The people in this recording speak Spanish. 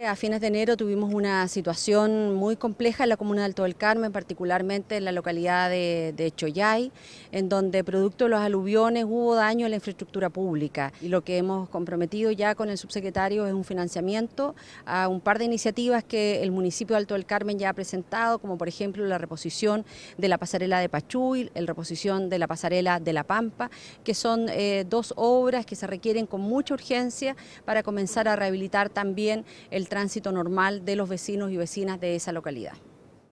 A fines de enero tuvimos una situación muy compleja en la comuna de Alto del Carmen, particularmente en la localidad de, Choyay, en donde producto de los aluviones hubo daño a la infraestructura pública. Y lo que hemos comprometido ya con el subsecretario es un financiamiento a un par de iniciativas que el municipio de Alto del Carmen ya ha presentado, como por ejemplo la reposición de la pasarela de Pachuy, la reposición de la pasarela de La Pampa, que son eh, dos obras que se requieren con mucha urgencia para comenzar a rehabilitar también el tránsito normal de los vecinos y vecinas de esa localidad.